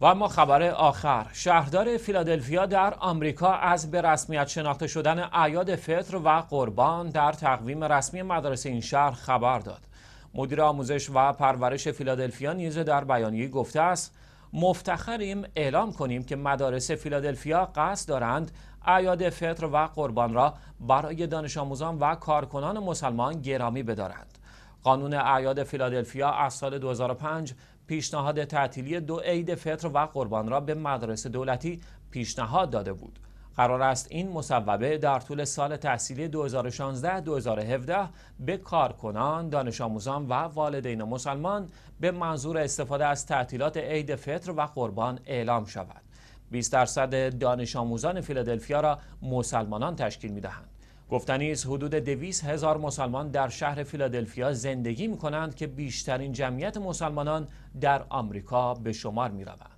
و اما خبر آخر شهردار فیلادلفیا در آمریکا از به رسمیت شناخته شدن اعیاد فطر و قربان در تقویم رسمی مدارس این شهر خبر داد مدیر آموزش و پرورش فیلادلفیا نیز در بیانیه گفته است مفتخریم اعلام کنیم که مدارس فیلادلفیا قصد دارند اعیاد فطر و قربان را برای دانش آموزان و کارکنان مسلمان گرامی بدارند قانون اعیاد فیلادلفیا از سال 2005 پیشنهاد تعطیلی دو عید فطر و قربان را به مدرسه دولتی پیشنهاد داده بود. قرار است این مصوبه در طول سال تحصیلی 2016-2017 به کارکنان، دانش آموزان و والدین مسلمان به منظور استفاده از تعطیلات عید فطر و قربان اعلام شود. 20 درصد دانش آموزان فیلادلفیا را مسلمانان تشکیل می دهند. گفته حدود دویس هزار مسلمان در شهر فیلادلفیا زندگی می کنند که بیشترین جمعیت مسلمانان در آمریکا به شمار می روند.